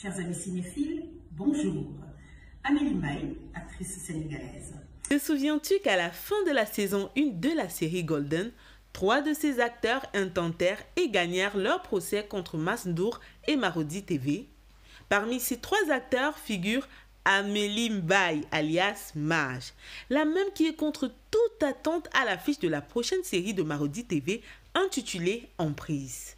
Chers amis cinéphiles, bonjour. Amélie May, actrice sénégalaise. Te souviens-tu qu'à la fin de la saison 1 de la série Golden, trois de ses acteurs intentèrent et gagnèrent leur procès contre Masndour et Marodi TV Parmi ces trois acteurs figure Amélie Mbaye, alias Mage, la même qui est contre toute attente à l'affiche de la prochaine série de Marodi TV intitulée Emprise.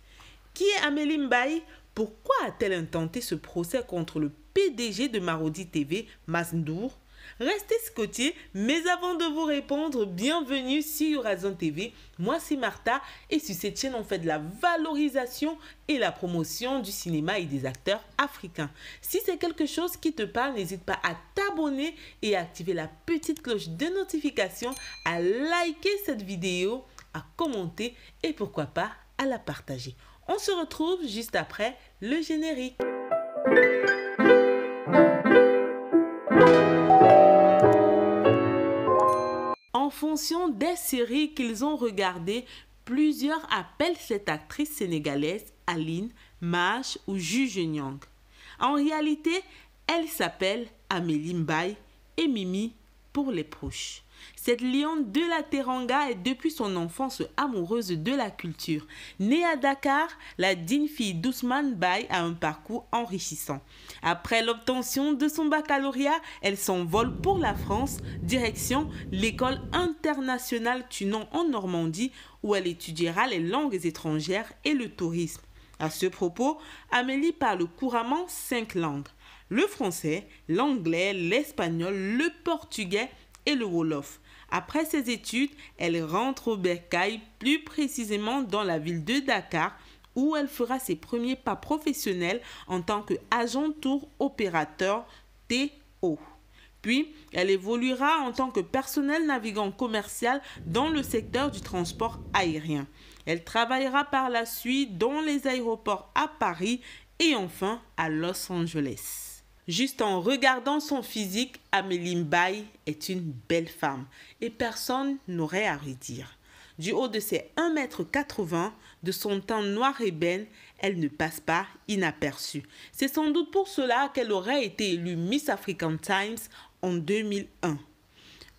Qui est Amélie Mbaye pourquoi a-t-elle intenté ce procès contre le PDG de Marodi TV, Masndour Restez scotiers, mais avant de vous répondre, bienvenue sur Horizon TV. Moi, c'est Martha et sur cette chaîne, on fait de la valorisation et la promotion du cinéma et des acteurs africains. Si c'est quelque chose qui te parle, n'hésite pas à t'abonner et à activer la petite cloche de notification, à liker cette vidéo, à commenter et pourquoi pas à la partager. On se retrouve juste après le générique. En fonction des séries qu'ils ont regardées, plusieurs appellent cette actrice sénégalaise Aline, Mash ou Juge Nyang. En réalité, elle s'appelle Amélie Mbaye et Mimi pour les proches. Cette lionne de la Teranga est depuis son enfance amoureuse de la culture. Née à Dakar, la digne fille d'Ousmane Baye a un parcours enrichissant. Après l'obtention de son baccalauréat, elle s'envole pour la France, direction l'école internationale Tunon en Normandie, où elle étudiera les langues étrangères et le tourisme. À ce propos, Amélie parle couramment cinq langues le français, l'anglais, l'espagnol, le portugais et le Wolof. Après ses études, elle rentre au Bercail, plus précisément dans la ville de Dakar, où elle fera ses premiers pas professionnels en tant qu'agent tour opérateur TO. Puis, elle évoluera en tant que personnel navigant commercial dans le secteur du transport aérien. Elle travaillera par la suite dans les aéroports à Paris et enfin à Los Angeles. Juste en regardant son physique, Amélie Mbaye est une belle femme et personne n'aurait à redire. Du haut de ses 1m80, de son teint noir et ébène, elle ne passe pas inaperçue. C'est sans doute pour cela qu'elle aurait été élue Miss African Times en 2001.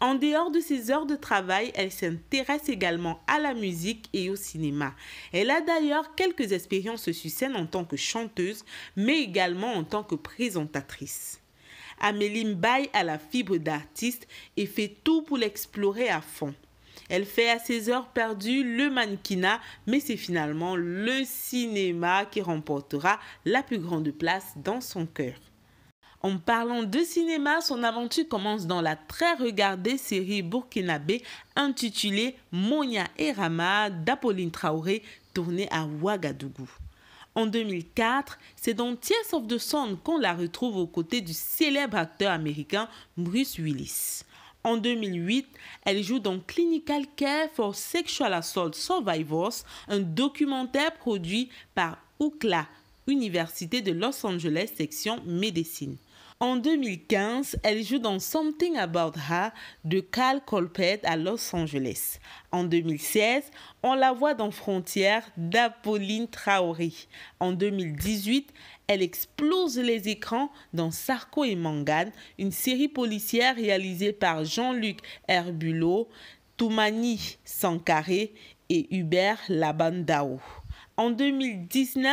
En dehors de ses heures de travail, elle s'intéresse également à la musique et au cinéma. Elle a d'ailleurs quelques expériences sur scène en tant que chanteuse, mais également en tant que présentatrice. Amélie Mbaye a la fibre d'artiste et fait tout pour l'explorer à fond. Elle fait à ses heures perdues le mannequinat, mais c'est finalement le cinéma qui remportera la plus grande place dans son cœur. En parlant de cinéma, son aventure commence dans la très regardée série burkinabé intitulée Monia et Rama d'Apolline Traoré, tournée à Ouagadougou. En 2004, c'est dans Tears of the Sun qu'on la retrouve aux côtés du célèbre acteur américain Bruce Willis. En 2008, elle joue dans Clinical Care for Sexual Assault Survivors, un documentaire produit par UCLA, Université de Los Angeles, section médecine. En 2015, elle joue dans Something About Her de Carl Colpet à Los Angeles. En 2016, on la voit dans Frontières d'Apolline Traoré. En 2018, elle explose les écrans dans Sarko et Mangan, une série policière réalisée par Jean-Luc Herbulot, Toumani Sankaré et Hubert Labandao en 2019,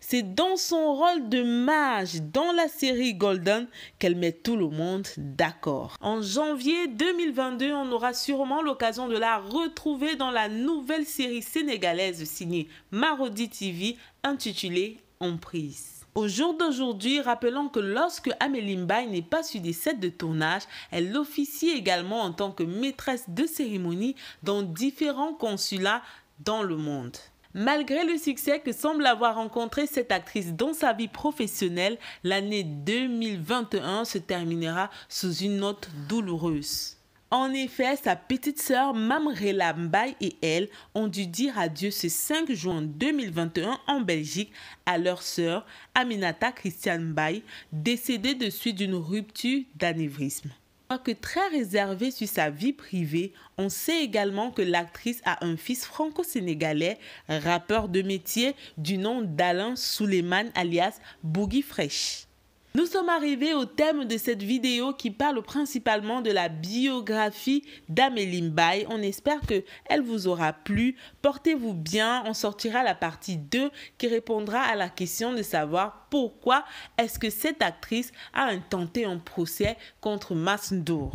c'est dans son rôle de mage dans la série Golden qu'elle met tout le monde d'accord. En janvier 2022, on aura sûrement l'occasion de la retrouver dans la nouvelle série sénégalaise signée Marodi TV intitulée Emprise. Au jour d'aujourd'hui, rappelons que lorsque Amélie Mbaye n'est pas sur des sets de tournage, elle officie également en tant que maîtresse de cérémonie dans différents consulats dans le monde. Malgré le succès que semble avoir rencontré cette actrice dans sa vie professionnelle, l'année 2021 se terminera sous une note douloureuse. En effet, sa petite sœur Mamrela Mbaye et elle ont dû dire adieu ce 5 juin 2021 en Belgique à leur sœur Aminata Christiane Mbaye, décédée de suite d'une rupture d'anévrisme que très réservée sur sa vie privée, on sait également que l'actrice a un fils franco-sénégalais, rappeur de métier du nom d'Alain Souleyman, alias Boogie Fresh. Nous sommes arrivés au thème de cette vidéo qui parle principalement de la biographie d'Amélie Mbaye. On espère qu'elle vous aura plu. Portez-vous bien, on sortira la partie 2 qui répondra à la question de savoir pourquoi est-ce que cette actrice a intenté un procès contre Masndour.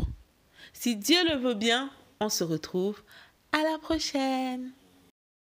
Si Dieu le veut bien, on se retrouve à la prochaine.